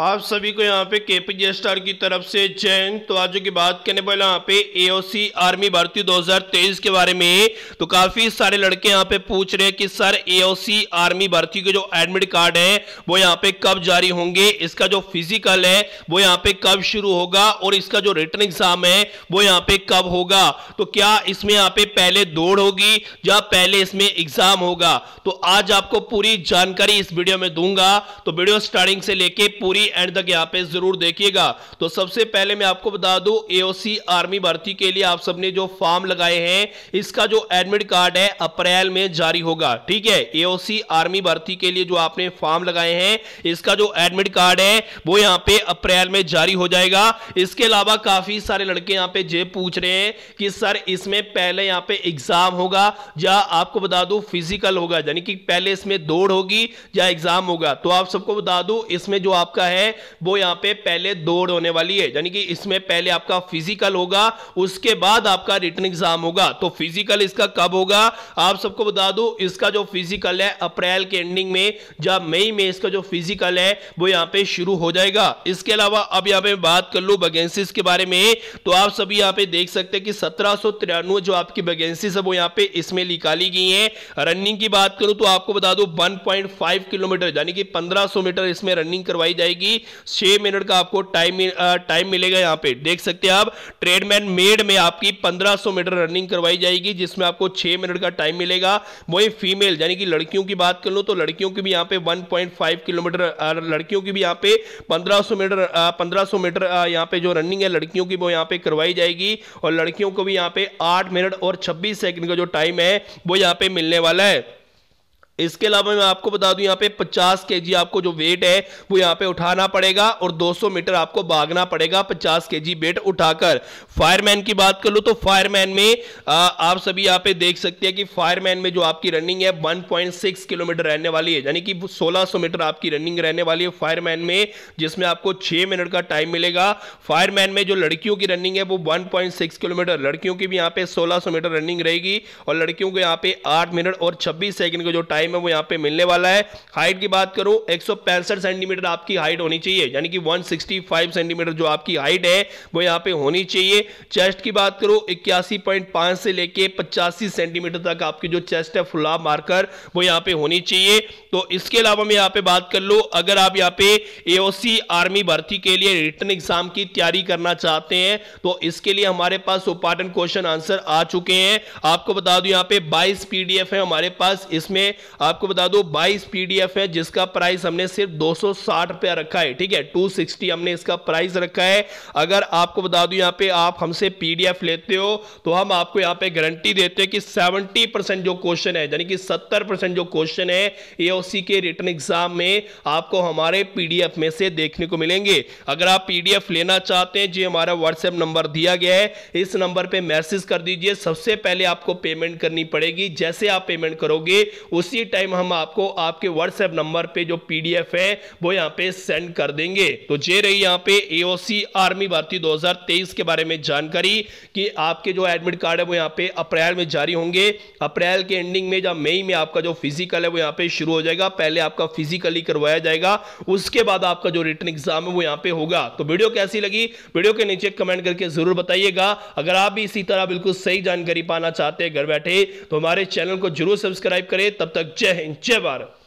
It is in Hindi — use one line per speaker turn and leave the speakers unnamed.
आप सभी को यहाँ पे के पी जी स्टार की तरफ से जैन तो आज की बात करने वाले यहाँ पे एओसी आर्मी भर्ती 2023 के बारे में तो काफी सारे लड़के यहाँ पे पूछ रहे हैं कि सर एओसी आर्मी भर्ती के जो एडमिट कार्ड है वो यहाँ पे कब जारी होंगे इसका जो फिजिकल है वो यहाँ पे कब शुरू होगा और इसका जो रिटर्न एग्जाम है वो यहाँ पे कब होगा तो क्या इसमें यहाँ पे पहले दौड़ होगी या पहले इसमें एग्जाम होगा तो आज आपको पूरी जानकारी इस वीडियो में दूंगा तो वीडियो स्टार्टिंग से लेके पूरी एंड तक यहाँ पे जरूर देखिएगा तो सबसे पहले मैं आपको बता दू एओसी आर्मी भर्ती के लिए आप सबने जो फॉर्म लगाए हैं इसका जो एडमिट कार्ड है अप्रैल में जारी होगा ठीक है एओसी आर्मी भर्ती के लिए जो आपने फॉर्म लगाए हैं इसका जो एडमिट कार्ड है वो यहाँ पे अप्रैल में जारी हो जाएगा इसके अलावा काफी सारे लड़के यहाँ पे जेब पूछ रहे हैं कि सर इसमें पहले यहाँ पे एग्जाम होगा या आपको बता दू फिजिकल होगा यानी कि पहले इसमें दौड़ होगी या एग्जाम होगा तो आप सबको बता दू इसमें जो आपका है है वो यहाँ पे पहले दौड़ होने वाली है यानी कि इसमें पहले आपका फिजिकल होगा उसके बाद आपका रिटर्न एग्जाम होगा तो फिजिकल इसका कब होगा आप सबको बता दू इसका जो फिजिकल है अप्रैल के एंडिंग में या मई में इसका जो फिजिकल है वो यहाँ पे शुरू हो जाएगा इसके अलावा अब यहाँ पे बात कर लू वैकेंसीज के बारे में तो आप सभी यहाँ पे देख सकते हैं कि सत्रह जो आपकी वैकेंसी है वो यहाँ पे इसमें निकाली गई है रनिंग की बात करूं तो आपको बता दो 1.5 किलोमीटर यानी कि 1500 मीटर इसमें रनिंग करवाई जाएगी की छह मिनट का आपको टाइम टाइम मिलेगा यहाँ पे देख सकते हैं आप ट्रेडमैन मेड में आपकी 1500 मीटर रनिंग करवाई जाएगी जिसमें आपको छह मिनट का टाइम मिलेगा वही फीमेल यानी कि लड़कियों की बात कर लो तो लड़कियों की भी यहाँ पे वन किलोमीटर लड़कियों की भी यहाँ पे पंद्रह मीटर पंद्रह मीटर यहाँ पे जो रनिंग है लड़कियों की वो यहाँ पे करवाई जाएगी और लड़कियों को भी यहाँ पे आठ मिनट और छब्बीस सेकंड का जो टाइम है वो यहाँ पे मिलने वाला है इसके अलावा मैं आपको बता दूं यहाँ पे 50 जी आपको जो वेट है वो यहाँ पे उठाना पड़ेगा और 200 मीटर आपको भागना पड़ेगा 50 जी वेट उठाकर फायरमैन की बात कर लो तो फायरमैन में आ, आप सभी यहाँ पे देख सकते हैं कि फायरमैन में जो आपकी रनिंग है 1.6 किलोमीटर रहने वाली है यानी कि 1600 मीटर आपकी रनिंग रहने वाली है फायरमैन में जिसमें आपको छह मिनट का टाइम मिलेगा फायरमैन में जो लड़कियों की रनिंग है वो वन किलोमीटर लड़कियों की भी यहाँ पे सोलह मीटर रनिंग रहेगी और लड़कियों को यहाँ पे आठ मिनट और छब्बीस सेकंड का जो टाइम टाइम है वो यहाँ पे मिलने वाला है हाइट की बात करूँ एक सेंटीमीटर आपकी हाइट होनी चाहिए यानी कि 165 सेंटीमीटर जो आपकी हाइट है वो यहाँ पे होनी चाहिए चेस्ट की बात करूँ इक्यासी से लेके पचासी सेंटीमीटर तक आपकी जो चेस्ट है फुला मारकर वो यहाँ पे होनी चाहिए तो इसके अलावा मैं यहाँ पे बात कर लूँ अगर आप यहाँ पे एओसी आर्मी भर्ती के लिए रिटर्न एग्जाम की तैयारी करना चाहते हैं तो इसके लिए हमारे पास उपाटन क्वेश्चन आंसर आ चुके हैं आपको बता दूं यहाँ पे 22 पीडीएफ है हमारे पास इसमें आपको बता दो 22 पीडीएफ है जिसका प्राइस हमने सिर्फ दो सौ रखा है ठीक है 260 हमने इसका प्राइस रखा है अगर आपको बता दो यहाँ पे आप हमसे पीडीएफ लेते हो तो हम आपको यहाँ पे गारंटी देते हैं कि 70 परसेंट जो क्वेश्चन है यानी कि 70 परसेंट जो क्वेश्चन है ए के रिटर्न एग्जाम में आपको हमारे पीडीएफ में से देखने को मिलेंगे अगर आप पीडीएफ लेना चाहते हैं जी हमारा व्हाट्सएप नंबर दिया गया है इस नंबर पर मैसेज कर दीजिए सबसे पहले आपको पेमेंट करनी पड़ेगी जैसे आप पेमेंट करोगे उसी टाइम हम आपको आपके व्हाट्सएप नंबर पे जो पीडीएफ है वो यहाँ पे सेंड कर देंगे तो जे रही यहाँ पे एओसी आर्मी भर्ती 2023 के बारे में जानकारी कि आपके जो एडमिट कार्ड है वो यहाँ पे अप्रैल में जारी होंगे अप्रैल के एंडिंग में या मई में आपका जो फिजिकल है वो यहाँ पे शुरू हो जाएगा पहले आपका फिजिकली करवाया जाएगा उसके बाद आपका जो रिटर्न एग्जाम है वो यहाँ पे होगा तो वीडियो कैसी लगी वीडियो के नीचे कमेंट करके जरूर बताइएगा अगर आप भी इसी तरह बिल्कुल सही जानकारी पाना चाहते हैं घर बैठे तो हमारे चैनल को जरूर सब्सक्राइब करें तब तक जय हिंद जय भारत